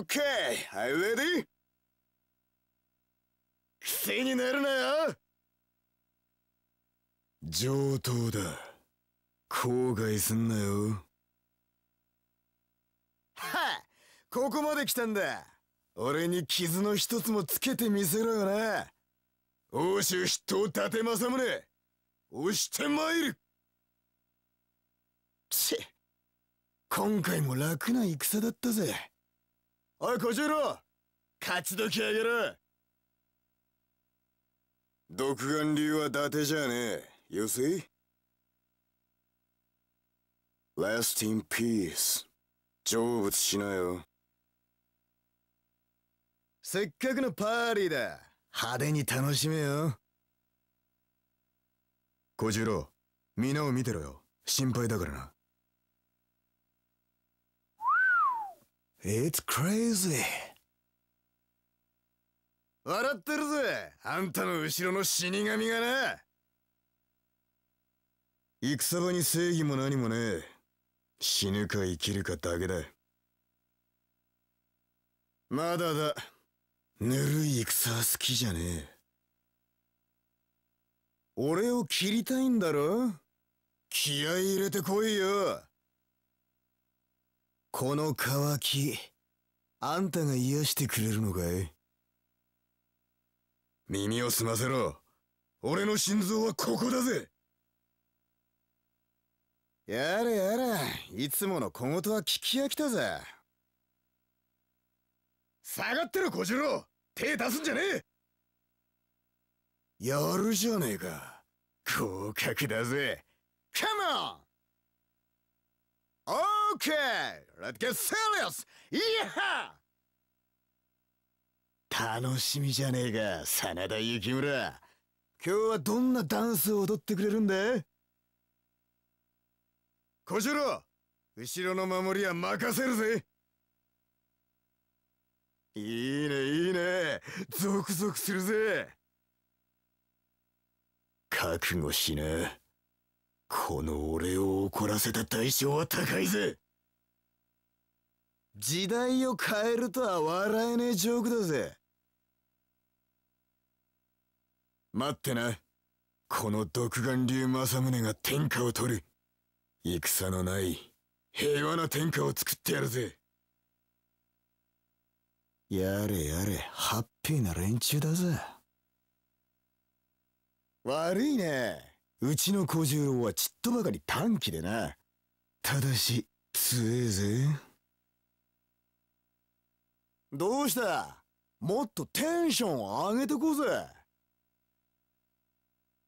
Okay, are you ready? になるなよ上等だ後悔すんなよはここまで来たんだ俺に傷の一つもつけてみせろよな欧州筆頭伊達政宗押してまいるッ今回も楽な戦だったぜおい小十郎勝ど時あげろ独眼竜は伊達じゃねえよせ u see? Last in peace 成仏しなよせっかくのパーリーだ派手に楽しめよ小十郎皆を見てろよ心配だからな It's crazy. 笑ってるぜ、あんたの後ろの死神がな。戦場に正義も何もねえ。死ぬか生きるかだけだ。まだだ。ぬるい戦は好きじゃねえ。俺を切りたいんだろ気合い入れてこいよ。この渇き、あんたが癒してくれるのかい耳を澄ませろ。俺の心臓はここだぜやれやれ、いつもの小言は聞き飽きたぜ。下がってろ、小次郎手出すんじゃねえやるじゃねえか。合格だぜ。カモン Okay, let's get serious! 楽しみじゃねえか、真田幸村。今日はどんなダンスを踊ってくれるんだ小次郎後ろの守りは任せるぜいいねいいねゾクゾクするぜ覚悟しなこの俺を怒らせた代償は高いぜ時代を変えるとは笑えねえジョークだぜ待ってなこの独眼竜政宗が天下を取る戦のない平和な天下を作ってやるぜやれやれハッピーな連中だぜ悪いねうちの小十郎はちっとばかり短気でなただし強えぜどうしたもっとテンション上げてこうぜ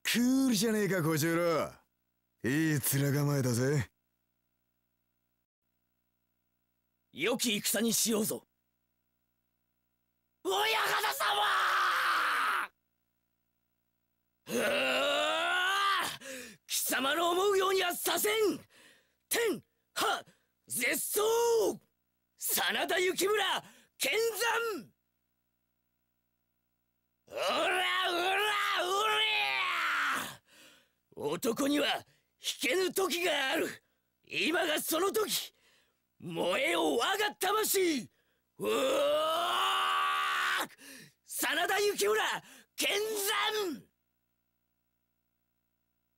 クールじゃねえか小十郎いい面構えだぜ良き戦にしようぞ親方様貴様の思うようにはさせん天は絶賛真田幸村剣山おらおらおり男には引けぬ時がある今がその時燃えよ我が魂うお真田幸村剣山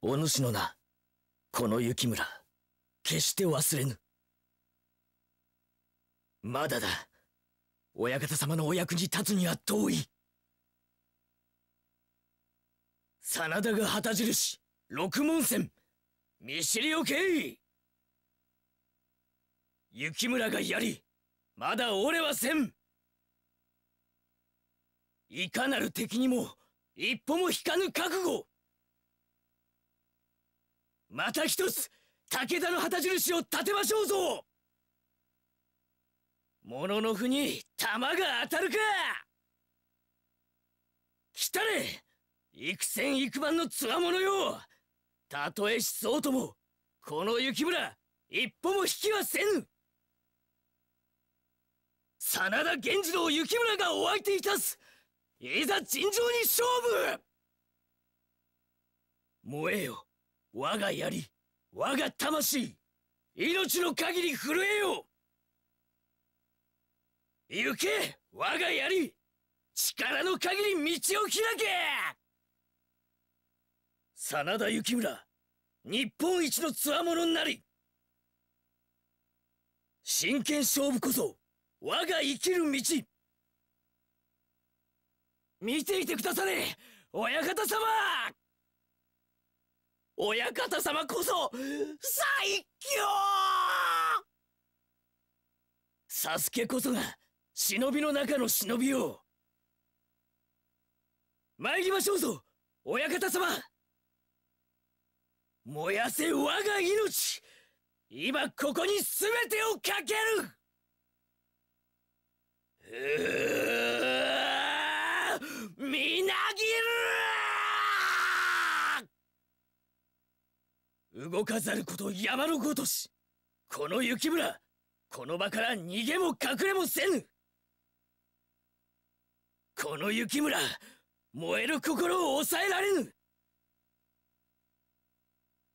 お主の名この幸村決して忘れぬまだだ親方様のお役に立つには遠い真田が旗印六門戦見知りおけ雪村がやりまだ折れはせんいかなる敵にも一歩も引かぬ覚悟また一つ武田の旗印を立てましょうぞもののふに弾が当たるか来たれ幾千幾万のつわものよたとえ失踪ともこの雪村一歩も引きはせぬ真田源次郎雪村がお相手いたすいざ尋常に勝負燃えよ我が槍我が魂命の限り震えよ行け我が槍力の限り道を開け真田幸村日本一の強者なり真剣勝負こそ我が生きる道見ていてくだされ親方様親方様こそ最強サスケこそが忍びの中の忍びを参りましょうぞ親方様燃やせ我が命今ここに全てをかけるみなぎる動かざること山のごとしこの雪村この場から逃げも隠れもせぬこの雪村燃える心を抑えられぬ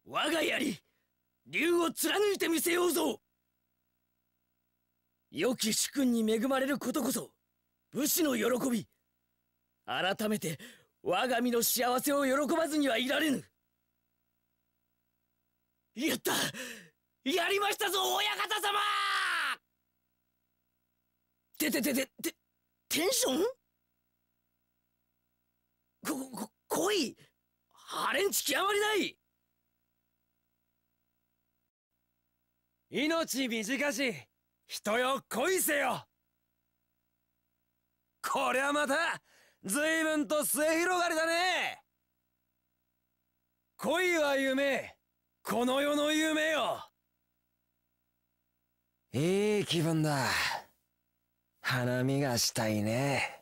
我が槍竜を貫いてみせようぞ良き主君に恵まれることこそ武士の喜び改めて我が身の幸せを喜ばずにはいられぬやったやりましたぞ親方様てててててテンションこ、ご、来いハレンチ極まりない命短し、人よ来いせよこりゃまた、随分と末広がりだね恋は夢、この世の夢よいい気分だ。花見がしたいね。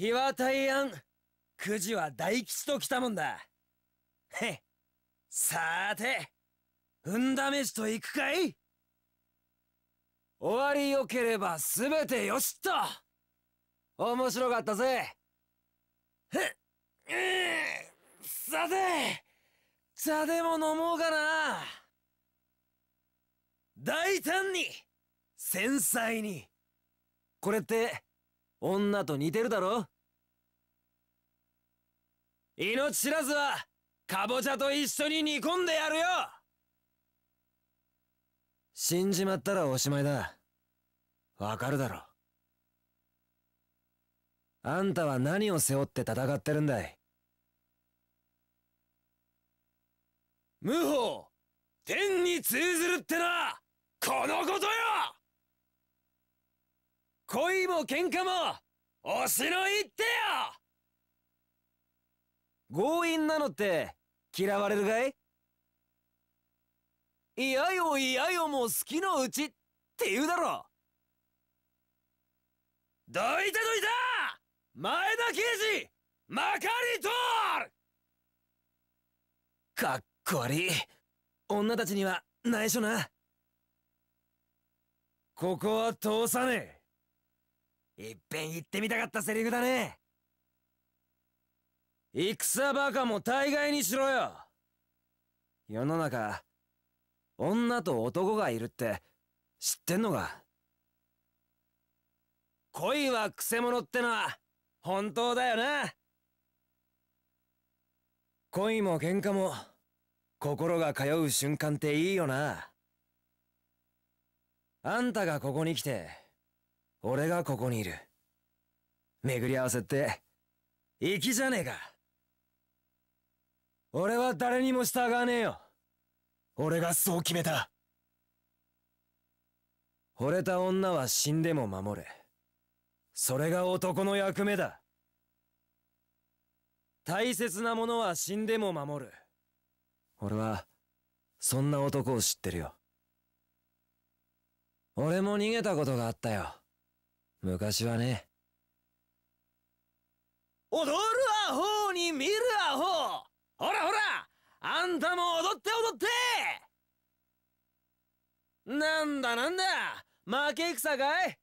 日は大安くじは大吉と来たもんだへっさーて運試しと行くかい終わりよければ全てよしっと面白かったぜふっ、うん、さて茶でも飲もうかな大胆に繊細にこれって女と似てるだろ命知らずはカボチャと一緒に煮込んでやるよ死んじまったらおしまいだわかるだろあんたは何を背負って戦ってるんだい無法天に通ずるってなこのことよ恋も喧嘩もおしのってよ強引なのって嫌われるかいいやよいやよもう好きのうちって言うだろどいたどいた前田刑事まかり通るかっこ悪い女たちには内緒なここは通さねえいっぺん言ってみたかったセリフだね戦バカも大概にしろよ世の中女と男がいるって知ってんのか恋はくせ者ってのは本当だよな恋も喧嘩も心が通う瞬間っていいよなあんたがここに来て俺がここにいる。巡り合わせって、粋じゃねえか。俺は誰にも従わねえよ。俺がそう決めた。惚れた女は死んでも守れ。それが男の役目だ。大切なものは死んでも守る。俺は、そんな男を知ってるよ。俺も逃げたことがあったよ。昔はね。踊るアホに見るアホほらほらあんたも踊って踊ってなんだなんだ負け戦かい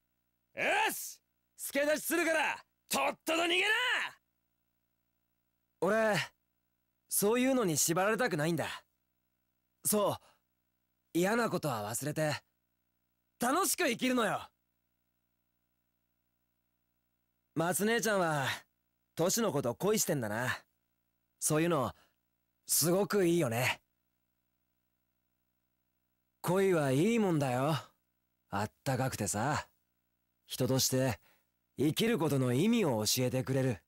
よし助け出しするからとっとと逃げな俺そういうのに縛られたくないんだそう嫌なことは忘れて楽しく生きるのよ松姉ちゃんは、トシのこと恋してんだな。そういうの、すごくいいよね。恋はいいもんだよ。あったかくてさ。人として、生きることの意味を教えてくれる。